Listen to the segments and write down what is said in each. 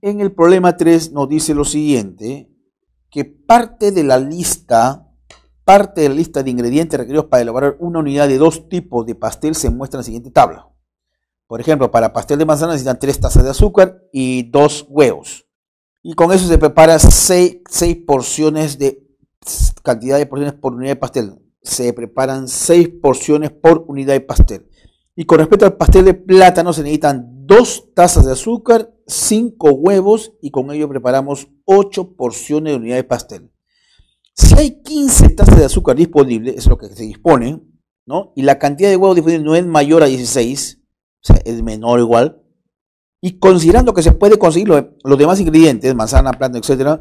En el problema 3 nos dice lo siguiente, que parte de la lista, parte de la lista de ingredientes requeridos para elaborar una unidad de dos tipos de pastel se muestra en la siguiente tabla. Por ejemplo, para pastel de manzana necesitan 3 tazas de azúcar y 2 huevos. Y con eso se prepara 6, 6 porciones de cantidad de porciones por unidad de pastel. Se preparan 6 porciones por unidad de pastel. Y con respecto al pastel de plátano se necesitan dos tazas de azúcar, cinco huevos y con ello preparamos ocho porciones de unidad de pastel. Si hay 15 tazas de azúcar disponible, es lo que se dispone, ¿no? Y la cantidad de huevos disponibles no es mayor a 16, o sea, es menor o igual. Y considerando que se puede conseguir los demás ingredientes, manzana, plátano, etc.,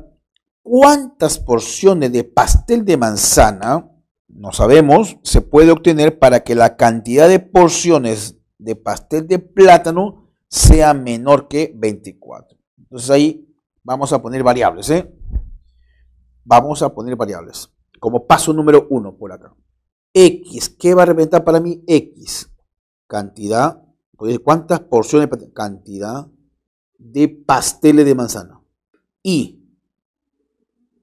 ¿cuántas porciones de pastel de manzana no sabemos, se puede obtener para que la cantidad de porciones de pastel de plátano sea menor que 24. Entonces ahí vamos a poner variables. ¿eh? Vamos a poner variables. Como paso número 1 por acá. X, ¿qué va a representar para mí X? Cantidad, pues, ¿cuántas porciones? Cantidad de pasteles de manzana. Y,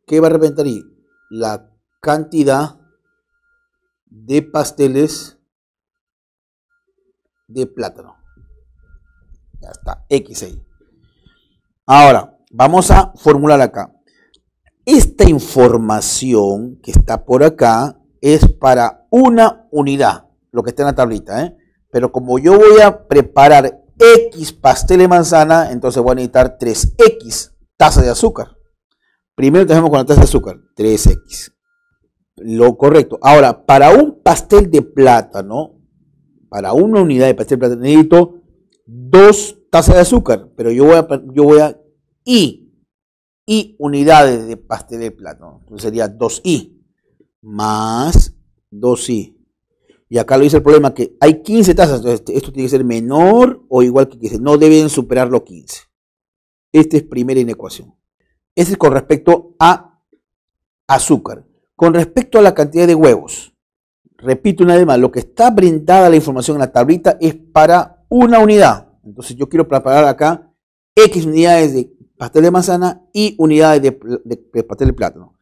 ¿qué va a representar Y? La cantidad de pasteles de plátano. Ya está, X ahí. Ahora, vamos a formular acá. Esta información que está por acá es para una unidad, lo que está en la tablita. ¿eh? Pero como yo voy a preparar X pasteles de manzana, entonces voy a necesitar 3X taza de azúcar. Primero tenemos con la taza de azúcar, 3X lo correcto. Ahora, para un pastel de plátano, para una unidad de pastel de plátano, necesito dos tazas de azúcar, pero yo voy a, yo voy a y, unidades de pastel de plátano. Entonces sería 2i más 2i. Y acá lo dice el problema que hay 15 tazas, este, esto tiene que ser menor o igual que 15, no deben superar los 15. Esta es primera inecuación. Ese es con respecto a azúcar. Con respecto a la cantidad de huevos, repito una vez más, lo que está brindada la información en la tablita es para una unidad. Entonces yo quiero preparar acá X unidades de pastel de manzana y unidades de, pastel de plátano.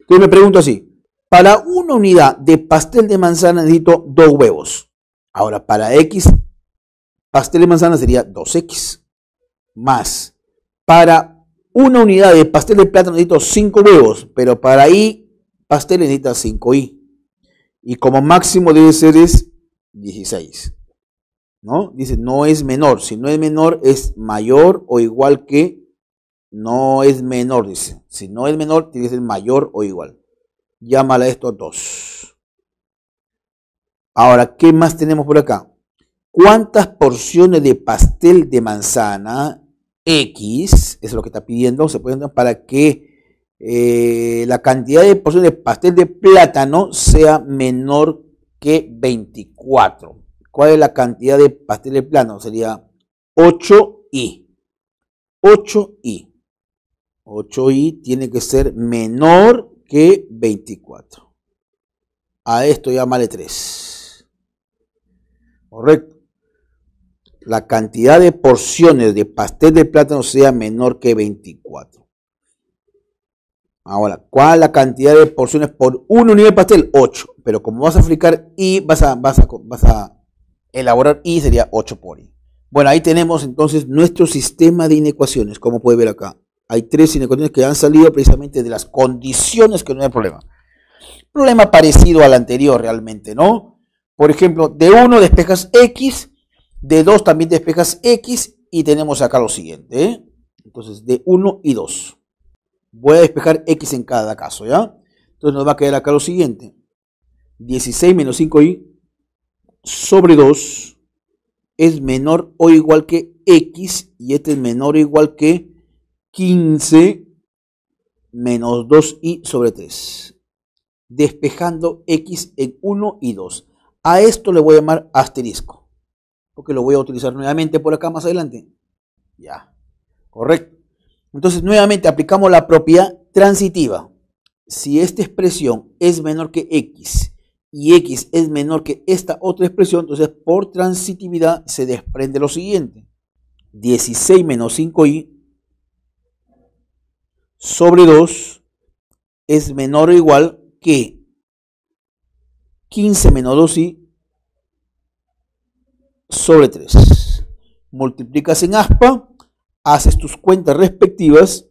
Entonces me pregunto así, para una unidad de pastel de manzana necesito dos huevos. Ahora, para X, pastel de manzana sería 2X. Más, para una unidad de pastel de plátano necesito 5 huevos, pero para Y Pastel necesita 5i. Y como máximo debe ser es 16. ¿No? Dice, no es menor. Si no es menor, es mayor o igual que no es menor, dice. Si no es menor, tiene que ser mayor o igual. Llámala esto 2. Ahora, ¿qué más tenemos por acá? ¿Cuántas porciones de pastel de manzana X, es lo que está pidiendo, se pueden para que eh, la cantidad de porciones de pastel de plátano sea menor que 24. ¿Cuál es la cantidad de pastel de plátano? Sería 8i. 8i. 8i tiene que ser menor que 24. A esto vale 3. Correcto. La cantidad de porciones de pastel de plátano sea menor que 24. Ahora, ¿cuál es la cantidad de porciones por una unidad de pastel? 8. Pero como vas a aplicar y vas a, elaborar y sería 8 por y. Bueno, ahí tenemos entonces nuestro sistema de inecuaciones, como puede ver acá. Hay tres inecuaciones que han salido precisamente de las condiciones que no hay problema. Problema parecido al anterior realmente, ¿no? Por ejemplo, de 1 despejas x, de 2 también despejas x y tenemos acá lo siguiente. ¿eh? Entonces, de 1 y 2. Voy a despejar x en cada caso, ¿ya? Entonces nos va a quedar acá lo siguiente. 16 menos 5 i sobre 2 es menor o igual que x y este es menor o igual que 15 menos 2 i sobre 3. Despejando x en 1 y 2. A esto le voy a llamar asterisco. Porque lo voy a utilizar nuevamente por acá más adelante. Ya. Correcto. Entonces, nuevamente aplicamos la propiedad transitiva. Si esta expresión es menor que x y x es menor que esta otra expresión, entonces por transitividad se desprende lo siguiente. 16 menos 5 i sobre 2 es menor o igual que 15 menos 2i sobre 3. Multiplicas en aspa haces tus cuentas respectivas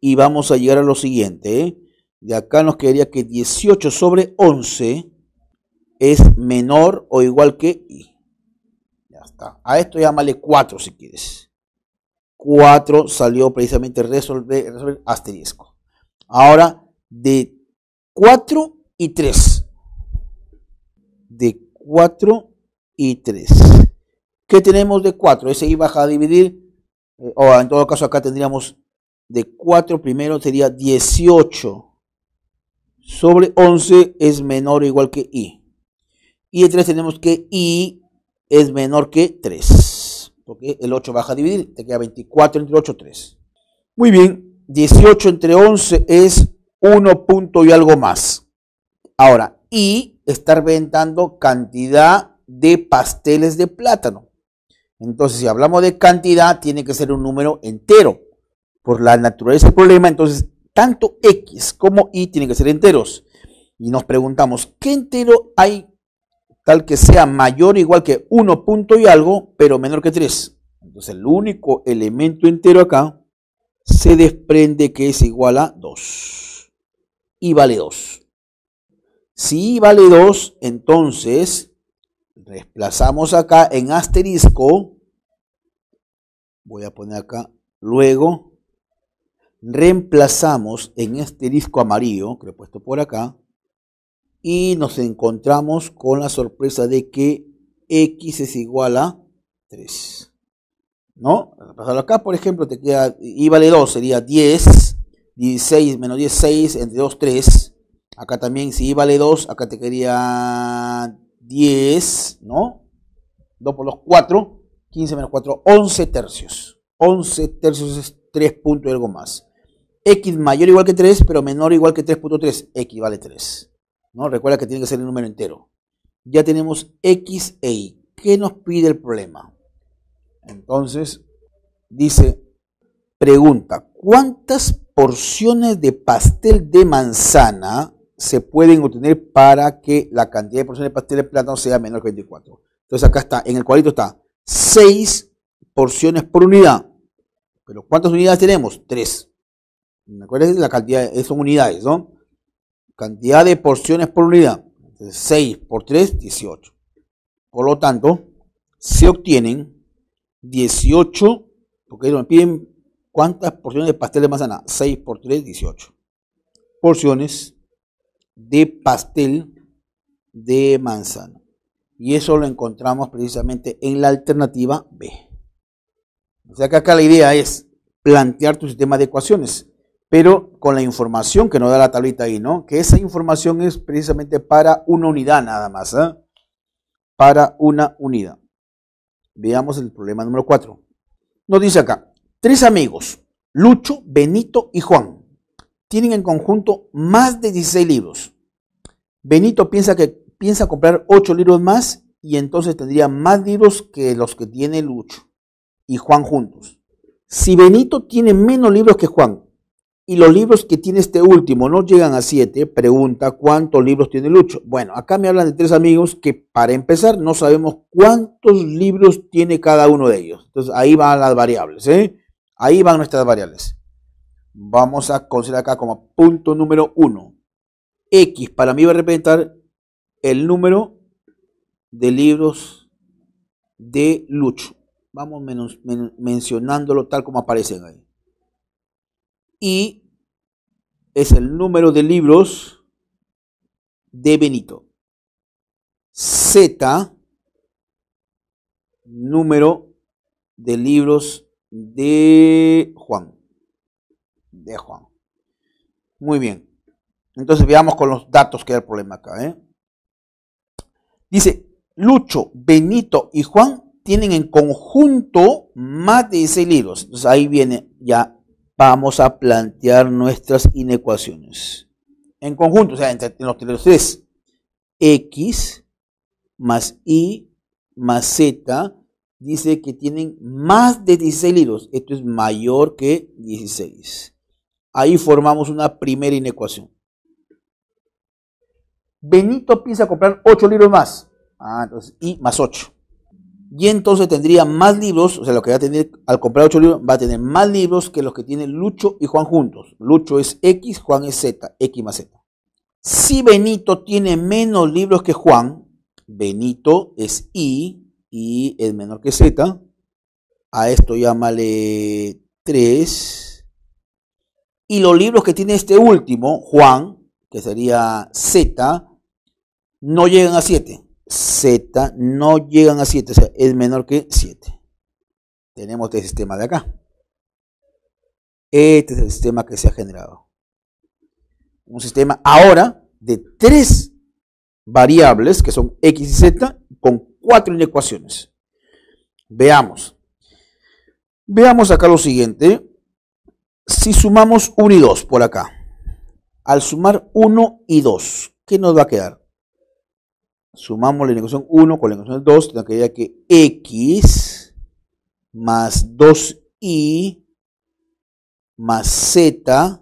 y vamos a llegar a lo siguiente. ¿eh? De acá nos quedaría que 18 sobre 11 es menor o igual que i Ya está. A esto llámale 4 si quieres. 4 salió precisamente resolver, resolver asterisco. Ahora, de 4 y 3. De 4 y 3. ¿Qué tenemos de 4? Ese i baja a dividir eh, en todo caso acá tendríamos de 4 primero sería 18 sobre 11 es menor o igual que i. Y de 3 tenemos que i es menor que 3. Porque el 8 baja a dividir, te queda 24 entre 8, 3. Muy bien, 18 entre 11 es 1 punto y algo más. Ahora, i estar vendando cantidad de pasteles de plátano. Entonces, si hablamos de cantidad, tiene que ser un número entero. Por la naturaleza del problema, entonces, tanto X como Y tienen que ser enteros. Y nos preguntamos, ¿qué entero hay tal que sea mayor o igual que 1 punto y algo, pero menor que 3? Entonces, el único elemento entero acá se desprende que es igual a 2. Y vale 2. Si vale 2, entonces reemplazamos acá en asterisco voy a poner acá, luego reemplazamos en este disco amarillo que lo he puesto por acá y nos encontramos con la sorpresa de que x es igual a 3. ¿No? acá, por ejemplo, te queda y vale 2, sería 10, 16 menos 10, 6, entre 2, 3. Acá también, si y vale 2, acá te quedaría 10, ¿no? 2 por los 4. 15 menos 4, 11 tercios. 11 tercios es 3 puntos algo más. X mayor o igual que 3, pero menor o igual que 3.3. equivale vale 3. ¿no? Recuerda que tiene que ser el número entero. Ya tenemos X e Y. ¿Qué nos pide el problema? Entonces, dice, pregunta, ¿cuántas porciones de pastel de manzana se pueden obtener para que la cantidad de porciones de pastel de plátano sea menor que 24? Entonces acá está, en el cuadrito está 6 porciones por unidad. Pero ¿cuántas unidades tenemos? 3. Acuérdense la cantidad, de son unidades, ¿no? Cantidad de porciones por unidad. 6 por 3, 18. Por lo tanto, se obtienen 18, porque me piden cuántas porciones de pastel de manzana. 6 por 3, 18. Porciones de pastel de manzana. Y eso lo encontramos precisamente en la alternativa B. O sea que acá la idea es plantear tu sistema de ecuaciones, pero con la información que nos da la tablita ahí, ¿no? Que esa información es precisamente para una unidad nada más, ¿eh? Para una unidad. Veamos el problema número 4. Nos dice acá, tres amigos, Lucho, Benito y Juan, tienen en conjunto más de 16 libros. Benito piensa que piensa comprar 8 libros más y entonces tendría más libros que los que tiene Lucho y Juan juntos. Si Benito tiene menos libros que Juan y los libros que tiene este último no llegan a 7, pregunta cuántos libros tiene Lucho. Bueno, acá me hablan de tres amigos que para empezar no sabemos cuántos libros tiene cada uno de ellos. Entonces ahí van las variables, ¿eh? Ahí van nuestras variables. Vamos a considerar acá como punto número 1. X para mí va a representar el número de libros de Lucho. Vamos mencionándolo tal como aparecen ahí. Y es el número de libros de Benito. Z, número de libros de Juan. De Juan. Muy bien. Entonces veamos con los datos que hay el problema acá. ¿eh? Dice, Lucho, Benito y Juan tienen en conjunto más de 16 libros. Entonces ahí viene, ya vamos a plantear nuestras inecuaciones. En conjunto, o sea, entre los tres, X más Y más Z dice que tienen más de 16 libros. Esto es mayor que 16. Ahí formamos una primera inecuación. Benito piensa comprar 8 libros más. Ah, entonces, y más 8. Y entonces tendría más libros, o sea, lo que va a tener al comprar 8 libros, va a tener más libros que los que tienen Lucho y Juan juntos. Lucho es X, Juan es Z, X más Z. Si Benito tiene menos libros que Juan, Benito es Y, Y es menor que Z. A esto llámale 3. Y los libros que tiene este último, Juan, que sería Z, no llegan a 7. Z no llegan a 7, o sea, es menor que 7. Tenemos este sistema de acá. Este es el sistema que se ha generado. Un sistema ahora de tres variables, que son x y z, con cuatro inecuaciones. Veamos. Veamos acá lo siguiente. Si sumamos 1 y 2 por acá, al sumar 1 y 2, ¿qué nos va a quedar? sumamos la inecuación 1 con la inecuación 2, nos que x más 2y más z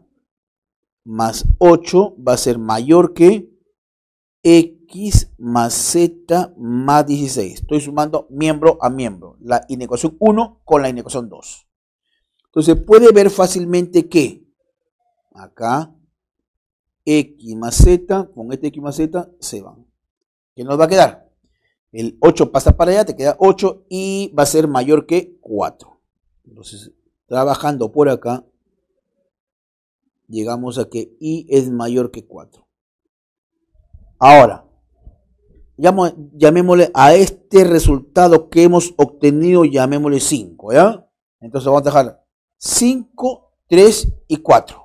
más 8 va a ser mayor que x más z más 16. Estoy sumando miembro a miembro, la inecuación 1 con la inecuación 2. Entonces puede ver fácilmente que acá x más z con este x más z se van. ¿Qué nos va a quedar? El 8 pasa para allá, te queda 8 y va a ser mayor que 4. Entonces, trabajando por acá, llegamos a que i es mayor que 4. Ahora, llamémosle a este resultado que hemos obtenido, llamémosle 5, ¿ya? Entonces vamos a dejar 5, 3 y 4.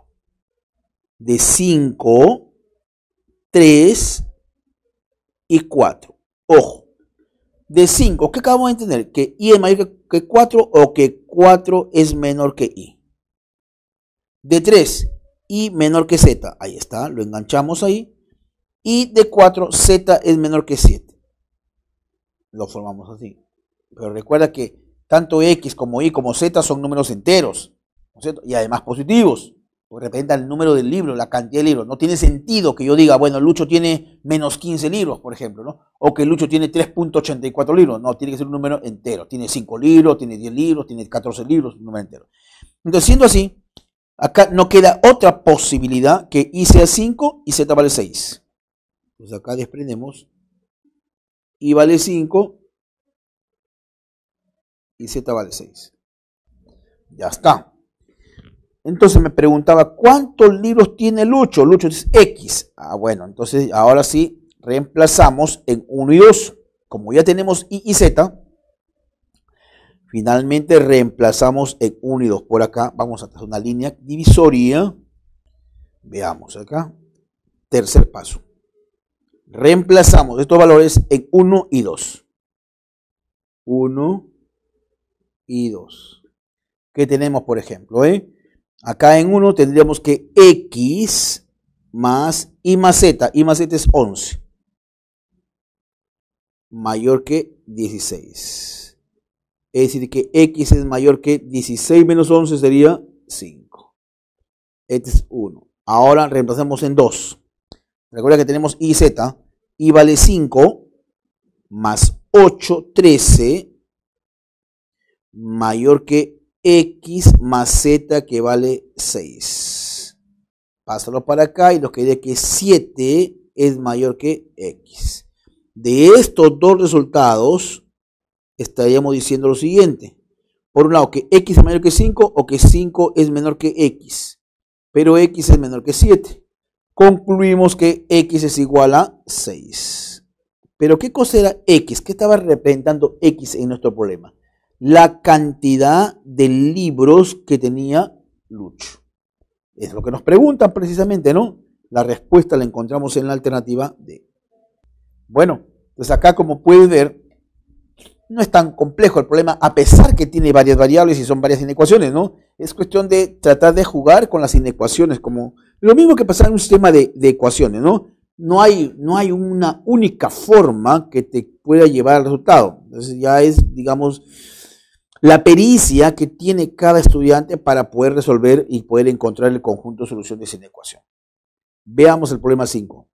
De 5, 3 y 4. Ojo, de 5, ¿qué acabamos de entender? ¿Que i es mayor que 4 o que 4 es menor que i? De 3, i menor que z. Ahí está, lo enganchamos ahí. Y de 4, z es menor que 7. Lo formamos así. Pero recuerda que tanto x como y como z son números enteros. ¿no es cierto? Y además positivos. Pues representa el número del libro, la cantidad de libros. No tiene sentido que yo diga, bueno, Lucho tiene menos 15 libros, por ejemplo, ¿no? O que Lucho tiene 3.84 libros. No, tiene que ser un número entero. Tiene 5 libros, tiene 10 libros, tiene 14 libros, un número entero. Entonces, siendo así, acá no queda otra posibilidad que I sea 5 y Z vale 6. Entonces, acá desprendemos I vale 5 y Z vale 6. Ya está. Entonces me preguntaba, ¿cuántos libros tiene Lucho? Lucho dice X. Ah, bueno, entonces ahora sí reemplazamos en 1 y 2. Como ya tenemos Y y Z, finalmente reemplazamos en 1 y 2. Por acá vamos a hacer una línea divisoria. Veamos acá. Tercer paso. Reemplazamos estos valores en 1 y 2. 1 y 2. ¿Qué tenemos, por ejemplo? Eh? Acá en 1 tendríamos que X más Y más Z. Y más Z es 11. Mayor que 16. Es decir, que X es mayor que 16 menos 11 sería 5. Este es 1. Ahora reemplazamos en 2. Recuerda que tenemos Y, Z. Y vale 5 más 8, 13 mayor que x más z que vale 6. Pásalo para acá y nos quedaría que 7 es mayor que x. De estos dos resultados estaríamos diciendo lo siguiente. Por un lado, que x es mayor que 5 o que 5 es menor que x. Pero x es menor que 7. Concluimos que x es igual a 6. Pero ¿qué cosa era x? ¿Qué estaba representando x en nuestro problema? la cantidad de libros que tenía Lucho. Es lo que nos preguntan precisamente, ¿no? La respuesta la encontramos en la alternativa D. Bueno, pues acá como puedes ver, no es tan complejo el problema, a pesar que tiene varias variables y son varias inecuaciones, ¿no? Es cuestión de tratar de jugar con las inecuaciones, como lo mismo que pasa en un sistema de, ecuaciones, ¿no? No hay, no hay una única forma que te pueda llevar al resultado. Entonces ya es, digamos, la pericia que tiene cada estudiante para poder resolver y poder encontrar el conjunto de soluciones en ecuación. Veamos el problema 5.